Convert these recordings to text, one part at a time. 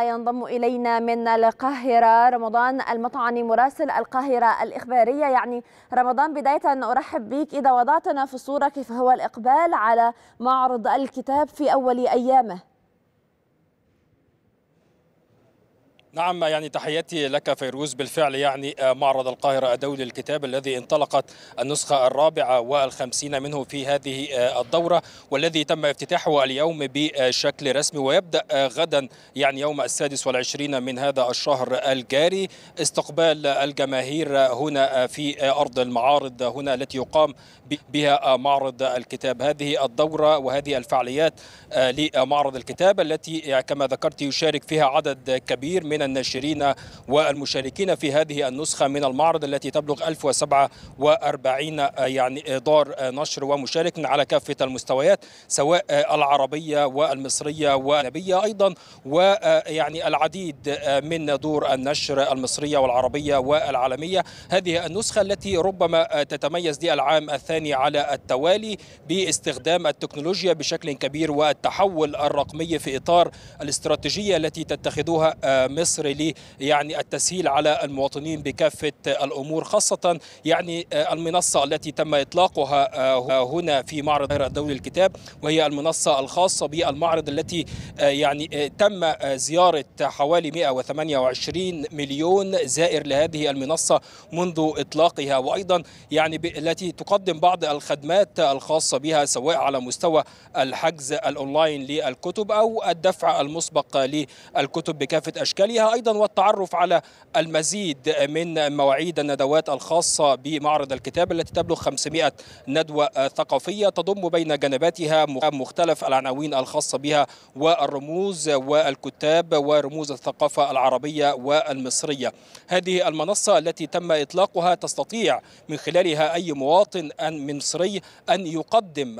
ينضم إلينا من القاهرة رمضان المطعني مراسل القاهرة الإخبارية يعني رمضان بداية أرحب بك إذا وضعتنا في الصورة كيف هو الإقبال على معرض الكتاب في أول أيامه نعم يعني تحياتي لك فيروز بالفعل يعني آه، معرض القاهرة الدولي للكتاب الذي انطلقت النسخة الرابعة والخمسين منه في هذه آه، الدورة والذي تم افتتاحه اليوم بشكل رسمي ويبدأ آه، غدا يعني يوم السادس والعشرين من هذا الشهر الجاري استقبال الجماهير هنا في أرض المعارض هنا التي يقام بها معرض الكتاب هذه الدورة وهذه الفعاليات لمعرض الكتاب التي كما ذكرت يشارك فيها عدد كبير من الناشرين والمشاركين في هذه النسخة من المعرض التي تبلغ 1047 يعني دار نشر ومشارك على كافة المستويات سواء العربية والمصرية والنبية أيضا ويعني العديد من دور النشر المصرية والعربية والعالمية هذه النسخة التي ربما تتميز دي العام الثاني على التوالي باستخدام التكنولوجيا بشكل كبير والتحول الرقمي في إطار الاستراتيجية التي تتخذها مصر مصر لي يعني التسهيل على المواطنين بكافة الأمور خاصة يعني آه، المنصة التي تم إطلاقها آه، هنا في معرض القاهرة الدولي للكتاب وهي المنصة الخاصة بالمعرض التي آه، يعني تم زيارة حوالي 128 مليون زائر لهذه المنصة منذ إطلاقها وأيضا يعني التي تقدم بعض الخدمات الخاصة بها سواء على مستوى الحجز الأونلاين للكتب أو الدفع المسبق للكتب بكافة أشكالها فيها أيضا والتعرف على المزيد من مواعيد الندوات الخاصة بمعرض الكتاب التي تبلغ 500 ندوة ثقافية تضم بين جنباتها مختلف العناوين الخاصة بها والرموز والكتاب ورموز الثقافة العربية والمصرية هذه المنصة التي تم إطلاقها تستطيع من خلالها أي مواطن من مصري أن يقدم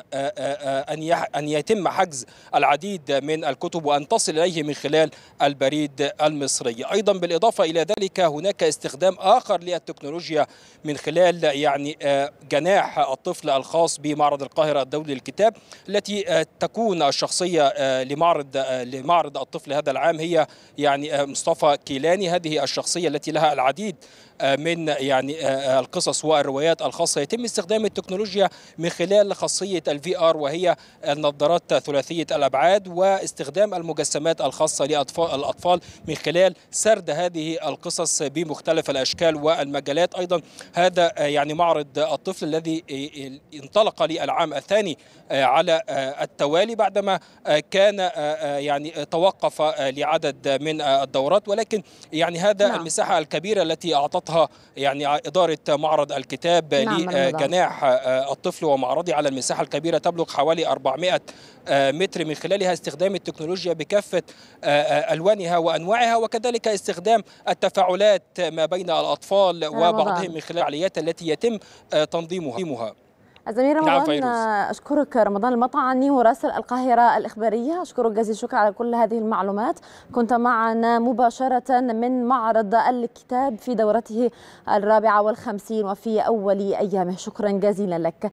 أن يتم حجز العديد من الكتب وأن تصل إليه من خلال البريد المصري المصري أيضا بالإضافة إلى ذلك هناك استخدام آخر للتكنولوجيا من خلال يعني آه، جناح الطفل الخاص بمعرض القاهرة الدولي للكتاب التي آه، تكون الشخصية آه، لمعرض لمعرض الطفل هذا العام هي يعني مصطفى كيلاني هذه الشخصية التي لها العديد من يعني القصص والروايات الخاصة يتم استخدام التكنولوجيا من خلال خاصية الفي ار وهي النظارات ثلاثية الأبعاد واستخدام المجسمات الخاصة لأطفال الأطفال من خلال خلال سرد هذه القصص بمختلف الأشكال والمجالات أيضا هذا آه، يعني معرض الطفل الذي آه، انطلق للعام الثاني آه، على التوالي بعدما كان يعني توقف لعدد من الدورات ولكن يعني هذا نعم. المساحة الكبيرة التي أعطتها يعني إدارة معرض الكتاب نعم لجناح الطفل ومعرضه على المساحة الكبيرة تبلغ حوالي 400 متر من خلالها استخدام التكنولوجيا بكافة ألوانها وأنواعها وكذلك استخدام التفاعلات ما بين الأطفال نعم، وبعضهم نعم. من خلال العمليات التي يتم آه، تنظيمها الزميل نعم، رمضان آه، أشكرك رمضان المطعني مراسل القاهرة الإخبارية أشكرك جزيل الشكر على كل هذه المعلومات كنت معنا مباشرة من معرض الكتاب في دورته الرابعة والخمسين وفي أول أيامه شكرا جزيلا لك